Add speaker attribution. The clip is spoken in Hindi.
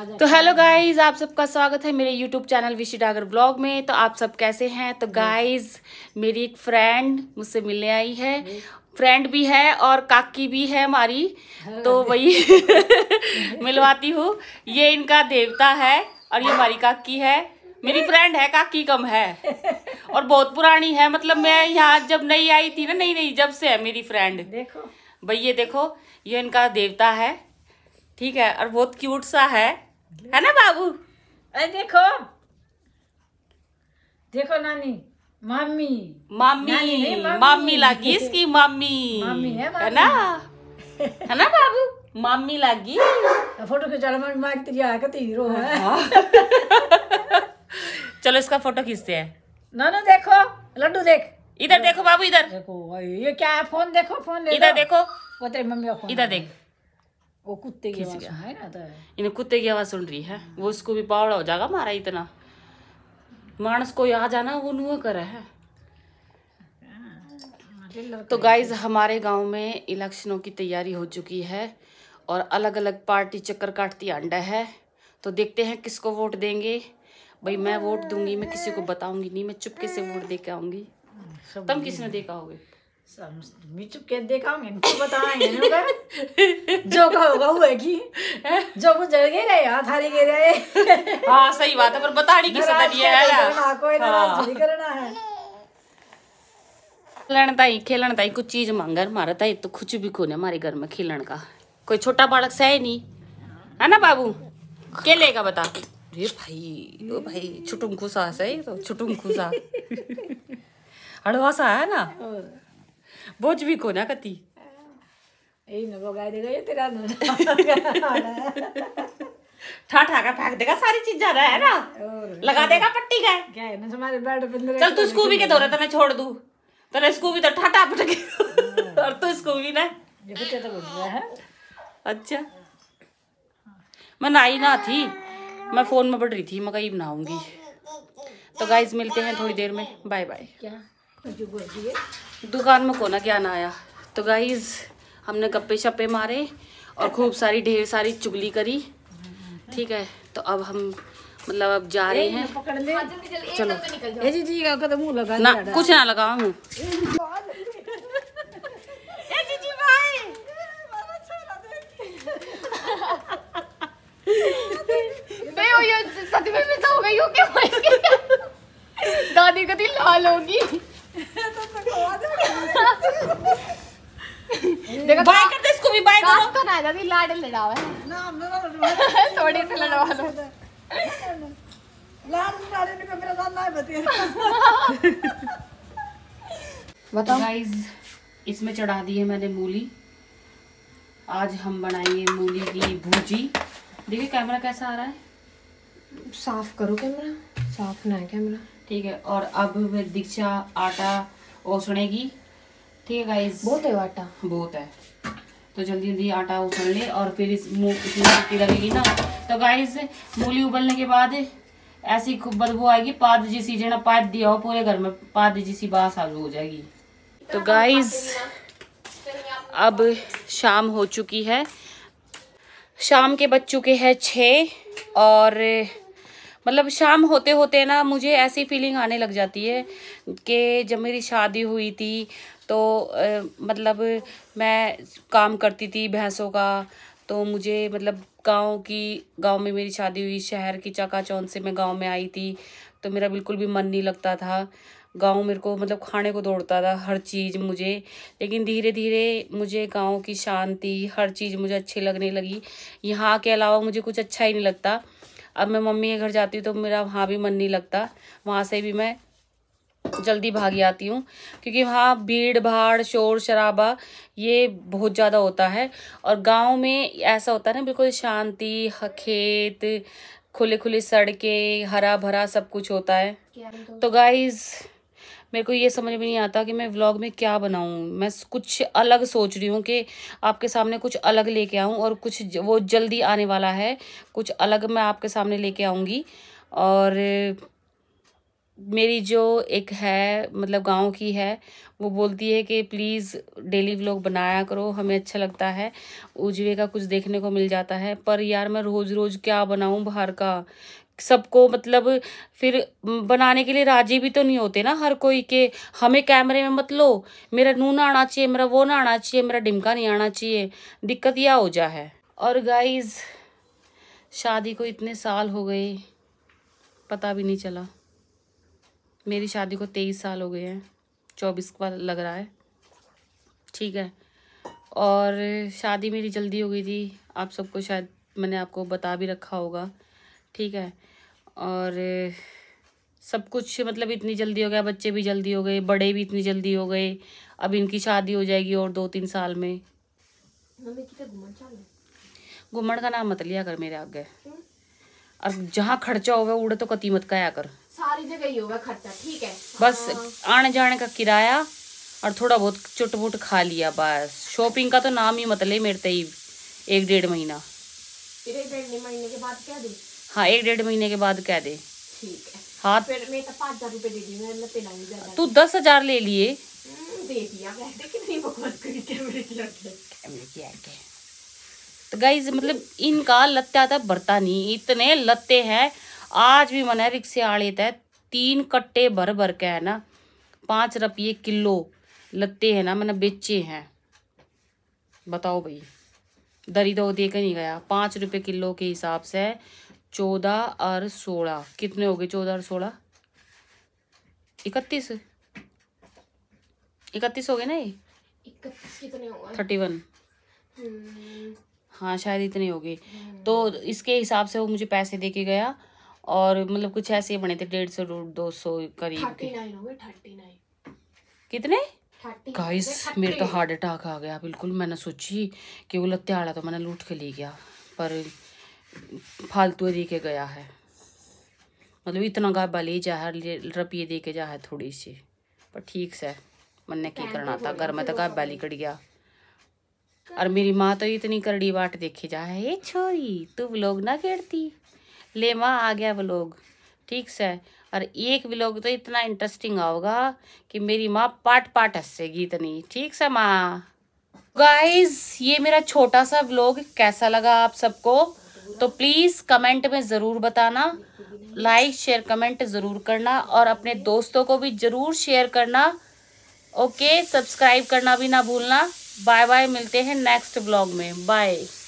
Speaker 1: तो हेलो गाइस आप सबका स्वागत है मेरे यूट्यूब चैनल विशी डागर ब्लॉग में तो आप सब कैसे हैं तो गाइस मेरी एक फ्रेंड मुझसे मिलने आई है फ्रेंड भी है और काकी भी है हमारी तो वही मिलवाती हूँ ये इनका देवता है और ये हमारी काकी है मेरी फ्रेंड है काकी कम है और बहुत पुरानी है मतलब मैं यहाँ जब नई आई थी ना नहीं नहीं जब से है मेरी फ्रेंड देखो भैया देखो ये इनका देवता है ठीक है और बहुत क्यूट सा है है ना बाबू अरे देखो देखो नानी मामी मामी मम्मी मामी, मामी लागी इसकी मामी मामी है ना है ना बाबू मामी लागी फोटो खिंचा मामी मार तेरी आकर तो हीरो है हाँ। चलो इसका फोटो खींचते हैं नानू देखो लड्डू देख इधर देखो बाबू इधर देखो ये क्या है फोन देखो फोन इधर देखो वो तेरी मम्मी का फोन इधर देख वो कुत्ते की आवाज है इन्हें कुत्ते की आवाज सुन रही है हाँ। वो उसको भी पावड़ा हो जाएगा मारा इतना मानस को आ जाना वो नुआ कर है हाँ। तो गाइज हमारे गांव में इलेक्शनों की तैयारी हो चुकी है और अलग अलग पार्टी चक्कर काटती अंडा है तो देखते हैं किसको वोट देंगे भाई मैं वोट दूंगी मैं किसी को बताऊंगी नहीं मैं चुपके से वोट दे के आऊंगी तुम किसने देखा होगे मी चुप के इनको जो जो जल गए रहे गए रहे हाँ सही बात है पर की सदा है करना है हाँ, हाँ। ताई ताई कुछ चीज मांगर मारा ताई तो कुछ भी खोने हमारे घर में खेलण का कोई छोटा बालक सह नहीं है ना बाबू खेले का बता अरे भाई ओ भाई छुटुम खुशा सही तो छुटुम खुशा हड़वा सा है ना हाँ। ಭೋಜ್ಬೇಕು ನಾಕತಿ ಏನು ठा ठा का फेंक देगा सारी रहा है ना लगा देगा पट्टी का ना चल तू तो स्कूबी के दौरे तो मैं छोड़ दू स्कूबी तो हाँ। और तू स्कूबी ना तो अच्छा मैं ना थी मैं फ़ोन में पढ़ रही थी मैं कहीं बनाऊंगी तो गाइज मिलते हैं थोड़ी देर में बाय बाय क्या दुकान में कोना क्या ना आया तो गाइज हमने गप्पे शप्पे मारे और खूब सारी ढेर सारी चुगली करी ठीक है तो अब हम मतलब अब जा रहे हैं चलो हाँ, तो जी जी का तो मुंह लगा ना कुछ ना लगा हूँ देखा बाय कर दे इसको भी बाय करो तो ना दादी लाड लड़ावा है ना मैं लड़वा थोड़े से लड़वा लो लाड लड़ाने में मेरा दांत नहीं बतिया बताओ गाइस इसमें चढ़ा दी है मैंने मूली आज हम बनाएंगे मूली की भुजी देखिए कैमरा कैसा आ रहा है साफ करो कैमरा साफ ना है कैमरा ठीक है और अब दीक्षा आटा ओसने की ठीक है गाइस बहुत है आटा बहुत है तो जल्दी जल्दी आटा उछल ले और फिर इस इसमें लगेगी ना तो गाइस मूली उबलने के बाद ऐसी खूब बदबू आएगी पाद जैसी जो ना पाद दिया हो पूरे घर में पाद जैसी बास आलू हो जाएगी तो गाइस अब शाम हो चुकी है शाम के बज चुके हैं छः और मतलब शाम होते होते ना मुझे ऐसी फीलिंग आने लग जाती है कि जब मेरी शादी हुई थी तो आ, मतलब मैं काम करती थी भैंसों का तो मुझे मतलब गांव की गांव में मेरी शादी हुई शहर की चकाचौंध से मैं गांव में आई थी तो मेरा बिल्कुल भी मन नहीं लगता था गांव मेरे को मतलब खाने को दौड़ता था हर चीज़ मुझे लेकिन धीरे धीरे मुझे गांव की शांति हर चीज़ मुझे अच्छी लगने लगी यहाँ के अलावा मुझे कुछ अच्छा ही नहीं लगता अब मैं मम्मी के घर जाती हूँ तो मेरा वहाँ भी मन नहीं लगता वहाँ से भी मैं जल्दी भागी आती हूँ क्योंकि वहाँ भीड़ भाड़ शोर शराबा ये बहुत ज़्यादा होता है और गाँव में ऐसा होता है ना बिल्कुल शांति खेत खुले खुले सड़कें हरा भरा सब कुछ होता है तो गाइज़ मेरे को ये समझ में नहीं आता कि मैं व्लॉग में क्या बनाऊँ मैं कुछ अलग सोच रही हूँ कि आपके सामने कुछ अलग लेके आऊँ और कुछ वो जल्दी आने वाला है कुछ अलग मैं आपके सामने लेके आऊँगी और मेरी जो एक है मतलब गांव की है वो बोलती है कि प्लीज़ डेली व्लॉग बनाया करो हमें अच्छा लगता है उजवे का कुछ देखने को मिल जाता है पर यार मैं रोज़ रोज़ क्या बनाऊँ बाहर का सबको मतलब फिर बनाने के लिए राजी भी तो नहीं होते ना हर कोई के हमें कैमरे में मत लो मेरा नू ना आना चाहिए मेरा वो ना आना चाहिए मेरा डिमका नहीं आना चाहिए दिक्कत यह हो जा है और गाइज शादी को इतने साल हो गए पता भी नहीं चला मेरी शादी को तेईस साल हो गए हैं चौबीस का लग रहा है ठीक है और शादी मेरी जल्दी हो गई थी आप सबको शायद मैंने आपको बता भी रखा होगा ठीक है और सब कुछ मतलब इतनी जल्दी हो गया बच्चे भी जल्दी हो गए बड़े भी इतनी जल्दी हो गए अब इनकी शादी हो जाएगी और दो तीन साल में तो घुमड़ का नाम मत लिया कर मेरे आगे और जहाँ खर्चा होगा उड़े तो कति मत का कर सारी जगह ही होगा खर्चा ठीक है बस हाँ। आने जाने का किराया और थोड़ा बहुत चुटबुट खा लिया बस शॉपिंग का तो नाम ही मत ले मेरे तेई एक डेढ़ महीना डेढ़ महीने के बाद क्या हाँ एक डेढ़ महीने के बाद कह दे ठीक है हाँ तू दस हजार ले लिए हम्म, तो गाइज तो मतलब इनका लत्या था भरता नहीं इतने लत्ते हैं आज भी मना रिक्शे आड़े थे तीन कट्टे भर भर के है ना पाँच रुपये किलो लत्ते हैं ना मैंने बेचे हैं बताओ भाई दरी तो देख नहीं गया पाँच रुपये किलो के हिसाब से चौदह और सोलह कितने हो गए चौदह और सोलह इकतीस इकतीस हो गए ना ये थर्टी वन हम्म। हाँ शायद इतने हो गए हम्म। तो इसके हिसाब से वो मुझे पैसे दे के गया और मतलब कुछ ऐसे बने थे डेढ़ सौ दो सौ करीब के कितने गाइस मेरे तो हार्ट अटैक आ गया बिल्कुल मैंने सोची कि वो लत्याड़ा तो मैंने लूट के ले गया पर फालतू दे के गया है मतलब इतना गाबा ले जा है रपिए दे के जा है थोड़ी सी पर ठीक से मैंने की करना था घर में तो गाबा लिकट गया और मेरी माँ तो इतनी करड़ी बाट देखी जा है ये छोरी तू लोग ना खेड़ती ले माँ आ गया व्लॉग ठीक से और एक ब्लॉग तो इतना इंटरेस्टिंग आओगा कि मेरी माँ पाट पाट हंसेगी इतनी ठीक से माँ गाइज ये मेरा छोटा सा व्लॉग कैसा लगा आप सबको तो प्लीज़ कमेंट में ज़रूर बताना लाइक शेयर कमेंट ज़रूर करना और अपने दोस्तों को भी ज़रूर शेयर करना ओके सब्सक्राइब करना भी ना भूलना बाय बाय मिलते हैं नेक्स्ट ब्लॉग में बाय